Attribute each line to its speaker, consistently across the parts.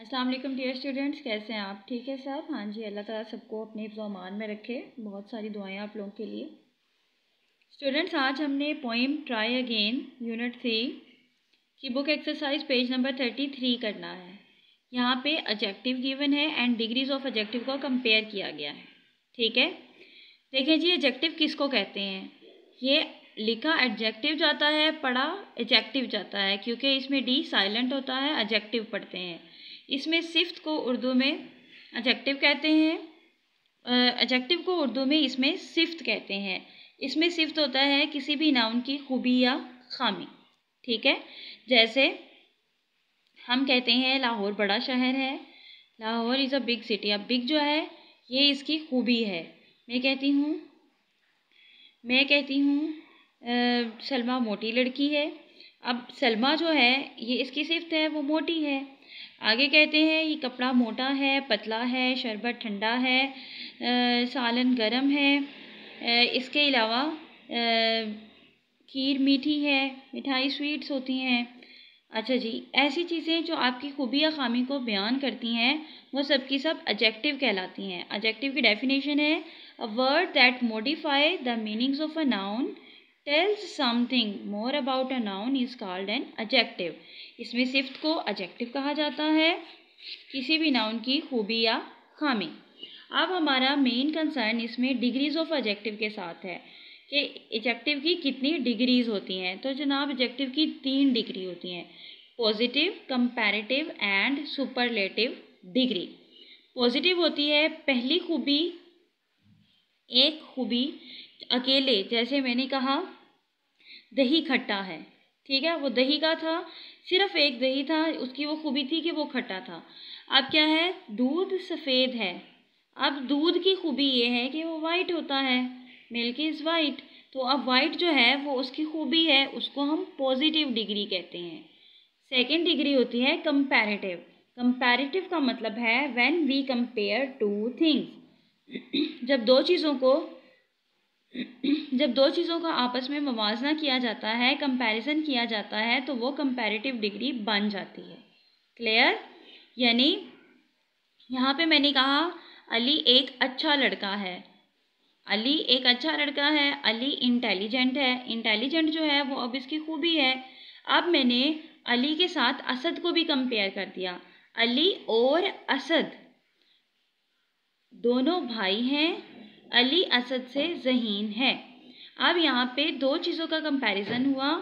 Speaker 1: Aslam dear students कैसे हैं आप ठीक है साहब हाँ जी अल्लाह ताला सबको अपने हिफ्जमान में रखे बहुत सारी दुआएं आप लोगों के लिए स्टूडेंट्स आज हमने poem try again unit three की book exercise page number thirty three करना है यहाँ पे एजेक्टिव गिवन है एंड डिग्रीज ऑफ एजेक्टिव को कंपेयर किया गया है ठीक है देखें जी एजेक्टिव किस कहते हैं ये लिखा एडजेक्टिव जाता है पढ़ा एजेक्टिव जाता है क्योंकि इसमें डी साइलेंट होता है एजेक्टिव पढ़ते हैं इसमें सिफ्त को उर्दू में एडजेक्टिव कहते हैं एडजेक्टिव को उर्दू में इसमें सिफ्त कहते हैं इसमें सिफ्त होता है किसी भी नाउन की खूबी या खामी ठीक है जैसे हम कहते हैं लाहौर बड़ा शहर है Lahore is a big city अब बिग जो है ये इसकी खूबी है मैं कहती हूँ मैं कहती हूँ सलमा मोटी लड़की है अब सलमा जो है ये इसकी सिफ्त है वो मोटी है आगे कहते हैं ये कपड़ा मोटा है पतला है शरबत ठंडा है आ, सालन गरम है आ, इसके अलावा खीर मीठी है मिठाई स्वीट्स होती हैं अच्छा जी ऐसी चीज़ें जो आपकी खूबी या खामी को बयान करती हैं वो सब की सब एजेक्टिव कहलाती हैं एजेक्टिव की डेफिनेशन है a word that modify the meanings of a noun tells something more about a noun is called an adjective इसमें सिफ्त को एजेक्टिव कहा जाता है किसी भी नाउन की खूबी या खामी अब हमारा मेन कंसर्न इसमें डिग्रीज ऑफ एजेक्टिव के साथ है कि एजेक्टिव की कितनी डिग्रीज होती हैं तो जनाब एजेक्टिव की तीन डिग्री होती हैं positive comparative and superlative degree positive होती है पहली खूबी एक खूबी अकेले जैसे मैंने कहा दही खट्टा है ठीक है वो दही का था सिर्फ एक दही था उसकी वो खूबी थी कि वो खट्टा था अब क्या है दूध सफ़ेद है अब दूध की खूबी ये है कि वो वाइट होता है मिल्क इज़ वाइट तो अब वाइट जो है वो उसकी खूबी है उसको हम पॉजिटिव डिग्री कहते हैं सेकेंड डिग्री होती है कंपेरेटिव कंपेरेटिव का मतलब है when we compare two things जब दो चीज़ों को जब दो चीज़ों का आपस में मुवजना किया जाता है कंपैरिजन किया जाता है तो वो कंपैरेटिव डिग्री बन जाती है क्लियर यानी यहाँ पे मैंने कहा अली एक अच्छा लड़का है अली एक अच्छा लड़का है अली इंटेलिजेंट है इंटेलिजेंट जो है वो अब इसकी खूबी है अब मैंने अली के साथ असद को भी कंपेयर कर दिया अली और असद दोनों भाई हैं अली असद से जहीन है अब यहाँ पे दो चीज़ों का कंपैरिजन हुआ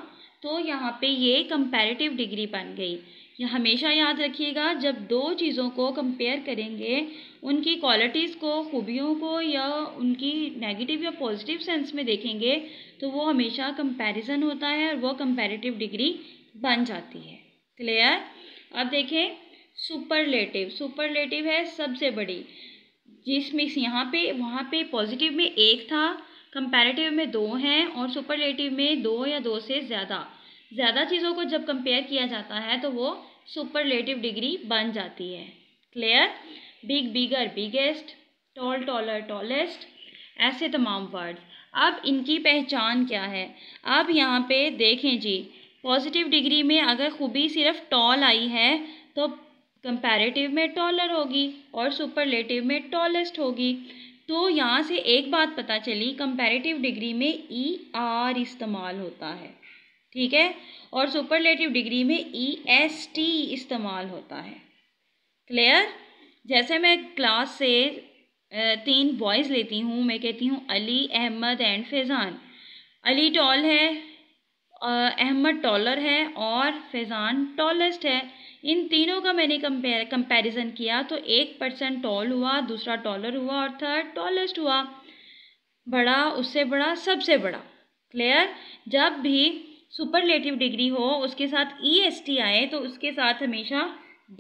Speaker 1: तो यहाँ पे ये कंपैरेटिव डिग्री बन गई यह हमेशा याद रखिएगा जब दो चीज़ों को कंपेयर करेंगे उनकी क्वालिटीज़ को खूबियों को या उनकी नेगेटिव या पॉजिटिव सेंस में देखेंगे तो वो हमेशा कंपैरिजन होता है और वो कंपैरेटिव डिग्री बन जाती है क्लियर अब देखें सुपरलेटिव सुपरलेटिव है सबसे बड़ी जिसमें से यहाँ पे वहाँ पे पॉजिटिव में एक था कंपैरेटिव में दो हैं और सुपरलेटिव में दो या दो से ज़्यादा ज़्यादा चीज़ों को जब कंपेयर किया जाता है तो वो सुपरलेटिव डिग्री बन जाती है clear big bigger biggest tall taller tallest ऐसे तमाम वर्ड्स अब इनकी पहचान क्या है अब यहाँ पे देखें जी पॉजिटिव डिग्री में अगर खूबी सिर्फ टॉल आई है तो कंपैरेटिव में टॉलर होगी और सुपरलेटिव में टॉलेस्ट होगी तो यहाँ से एक बात पता चली कंपैरेटिव डिग्री में ई e, आर इस्तेमाल होता है ठीक है और सुपरलेटिव डिग्री में ई एस टी इस्तेमाल होता है क्लियर जैसे मैं क्लास से तीन बॉयज़ लेती हूँ मैं कहती हूँ अली अहमद एंड फैज़ान अली टॉल है अहमद टॉलर है और फैज़ान टॉलेस्ट है इन तीनों का मैंने कंपेयर कंपैरिजन किया तो एक पर्सन टॉल हुआ दूसरा टॉलर हुआ और थर्ड टॉलेस्ट हुआ बड़ा उससे बड़ा सबसे बड़ा क्लियर जब भी सुपरलेटिव डिग्री हो उसके साथ ई एस टी आए तो उसके साथ हमेशा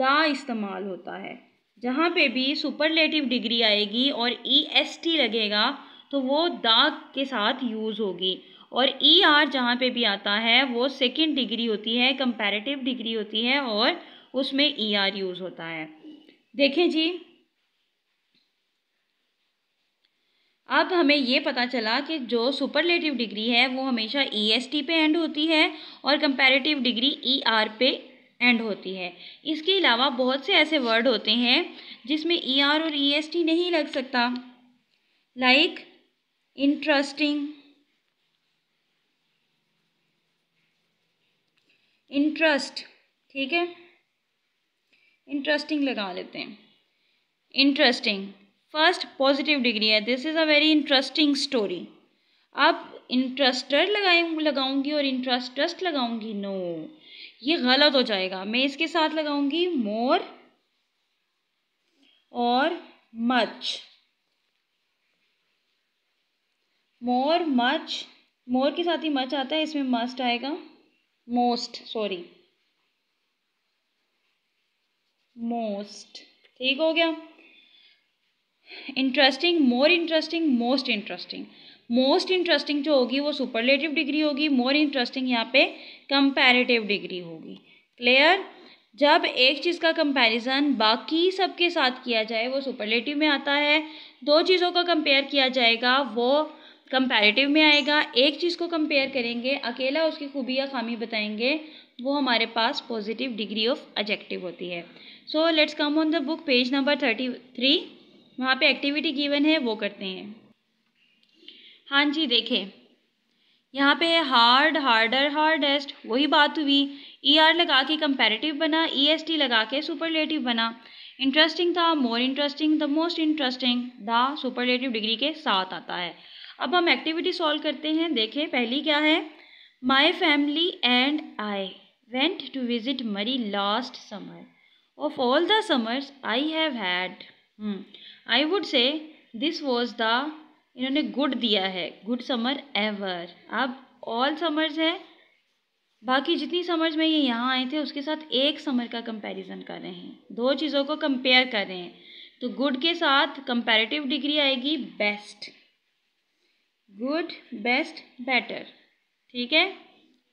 Speaker 1: दा इस्तेमाल होता है जहाँ पे भी सुपरलेटिव डिग्री आएगी और ई एस टी लगेगा तो वो दा के साथ यूज़ होगी और ई e आर जहाँ पे भी आता है वो सेकेंड डिग्री होती है कंपेरेटिव डिग्री होती है और उसमें ई आर यूज़ होता है देखें जी अब हमें ये पता चला कि जो सुपरलेटिव डिग्री है वो हमेशा ई एस टी पे एंड होती है और कंपेरेटिव डिग्री ई आर पे एंड होती है इसके अलावा बहुत से ऐसे वर्ड होते हैं जिसमें ई e ER आर और ई एस टी नहीं लग सकता लाइक like, इंटरेस्टिंग इंटरेस्ट ठीक है इंटरेस्टिंग लगा लेते हैं इंटरेस्टिंग फर्स्ट पॉजिटिव डिग्री है this is a very interesting story आप इंटरेस्टेड लगाए लगाऊंगी और इंटरेस्टस्ट लगाऊंगी नो no. ये गलत हो जाएगा मैं इसके साथ लगाऊंगी मोर और मच मोर मच मोर के साथ ही मच आता है इसमें मस्ट आएगा मोस्ट सॉरी मोस्ट ठीक हो गया interesting more interesting most interesting most interesting जो होगी वो सुपरलेटिव डिग्री होगी मोर इंटरेस्टिंग यहाँ पे कंपेरेटिव डिग्री होगी क्लियर जब एक चीज़ का कंपैरिजन बाकी सबके साथ किया जाए वो सुपरलेटिव में आता है दो चीज़ों का कंपेयर किया जाएगा वो कंपैरेटिव में आएगा एक चीज़ को कंपेयर करेंगे अकेला उसकी खूबी या खामी बताएंगे वो हमारे पास पॉजिटिव डिग्री ऑफ एजेक्टिव होती है so let's come on the book page number thirty three वहाँ पर एक्टिविटी गिवन है वो करते हैं हाँ जी देखें यहाँ पे हार्ड हार्डर हार्डेस्ट वही बात हुई ई e ER आर लगा के कंपेरेटिव बना ई एस टी लगा के सुपरलेटिव बना इंटरेस्टिंग था more interesting the most interesting the superlative degree के साथ आता है अब हम एक्टिविटी सॉल्व करते हैं देखें पहली क्या है my family and I went to visit Murree last summer of all the summers I have had I would say this was the इन्होंने गुड दिया है गुड समर एवर अब ऑल समर्स है बाकी जितनी समर्स में ये यहाँ आए थे उसके साथ एक समर का कंपैरिजन कर रहे हैं दो चीज़ों को कंपेयर कर रहे हैं तो गुड के साथ कंपैरेटिव डिग्री आएगी बेस्ट गुड बेस्ट बेटर ठीक है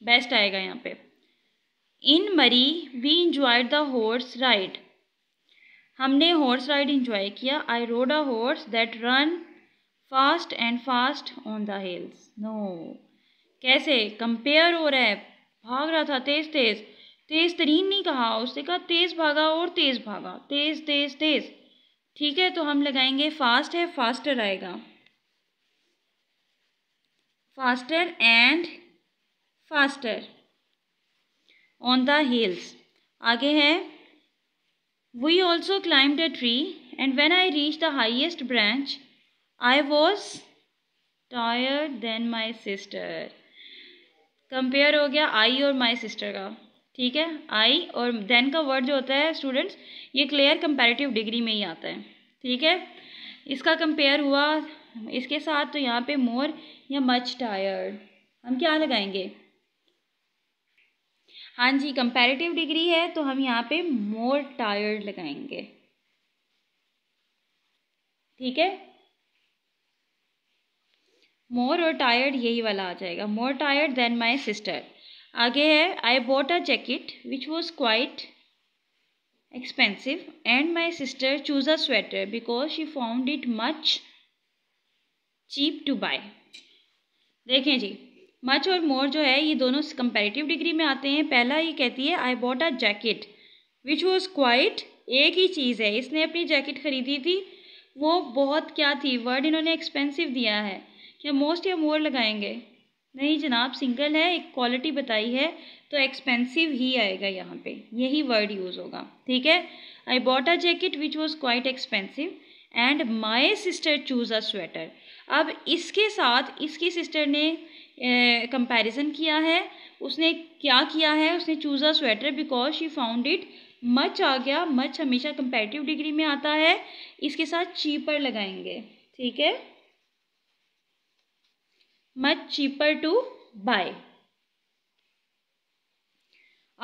Speaker 1: बेस्ट आएगा यहाँ पे in Murree we enjoyed the horse ride हमने हॉर्स राइड इंजॉय किया I rode a horse that run fast and fast on the hills no कैसे कंपेयर हो रहा है भाग रहा था तेज तेज तेज तरीन नहीं कहा उसने कहा तेज भागा और तेज भागा तेज तेज तेज ठीक है तो हम लगाएंगे फास्ट है फास्टर आएगा faster and faster on the hills aage hai we also climbed a tree and when I reached the highest branch I was tired than my sister compare ho gaya i aur my sister ka ठीक है आई और then का word जो होता है students ये clear comparative degree में ही आता है ठीक है इसका कंपेयर हुआ इसके साथ तो यहाँ पे मोर या मच टायर्ड हम क्या लगाएंगे हाँ जी कंपेरेटिव डिग्री है तो हम यहाँ पे मोर टायर्ड लगाएंगे ठीक है मोर और टायर्ड यही वाला आ जाएगा more tired than my sister आगे है I bought a jacket which was quite expensive and my sister choose a sweater because she found it much cheap to buy देखें जी मच और मोर जो है ये दोनों कंपेरेटिव डिग्री में आते हैं पहला ये कहती है I bought a jacket which was quite एक ही चीज़ है इसने अपनी जैकेट खरीदी थी वो बहुत क्या थी वर्ड इन्होंने एक्सपेंसिव दिया है क्या मोस्ट या मोर लगाएंगे नहीं जनाब सिंगल है एक क्वालिटी बताई है तो एक्सपेंसिव ही आएगा यहाँ पे यही वर्ड यूज़ होगा ठीक है I bought a jacket which was quite expensive and my sister choose a sweater अब इसके साथ इसकी सिस्टर ने कंपैरिजन किया है उसने क्या किया है उसने चूज़ा sweater because she found it much आ गया मच हमेशा कंपेटिव डिग्री में आता है इसके साथ चीपर लगाएंगे ठीक है मच चीपर टू बाय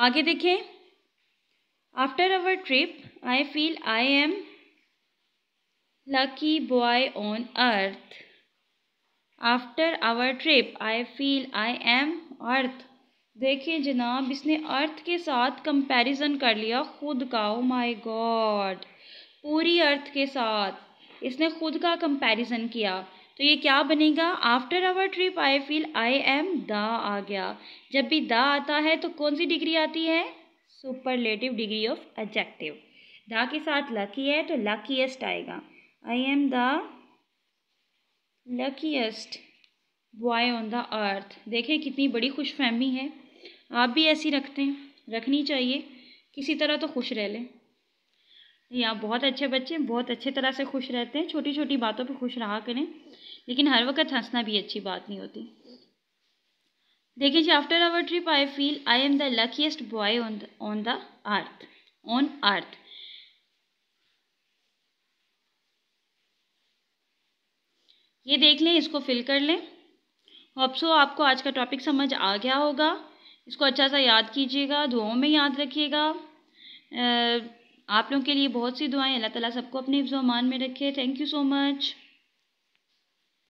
Speaker 1: आगे देखें after our trip I feel I am lucky boy on earth after our trip I feel I am earth देखिए जनाब इसने अर्थ के साथ कंपैरिजन कर लिया खुद का ओ माई गॉड पूरी अर्थ के साथ इसने खुद का कंपैरिजन किया तो ये क्या बनेगा after our trip I feel I am the आ गया जब भी दा आता है तो कौन सी डिग्री आती है सुपरलेटिव डिग्री ऑफ एडजेक्टिव दा के साथ लकी है तो लकीस्ट आएगा I am the luckiest boy on the earth देखें कितनी बड़ी खुश फहमी है आप भी ऐसी रखते हैं रखनी चाहिए किसी तरह तो खुश रह लें आप बहुत अच्छे बच्चे हैं बहुत अच्छे तरह से खुश रहते हैं छोटी छोटी बातों पे खुश रहा करें लेकिन हर वक्त हंसना भी अच्छी बात नहीं होती देखिए जी after our trip I feel I am the luckiest boy on on the earth on earth ये देख लें इसको फिल कर लें होप्सो आपको आज का टॉपिक समझ आ गया होगा इसको अच्छा सा याद कीजिएगा दुआओं में याद रखिएगा आप लोगों के लिए बहुत सी दुआएं अल्लाह ताला सबको अपने हिफ्ज़ में रखे थैंक यू सो मच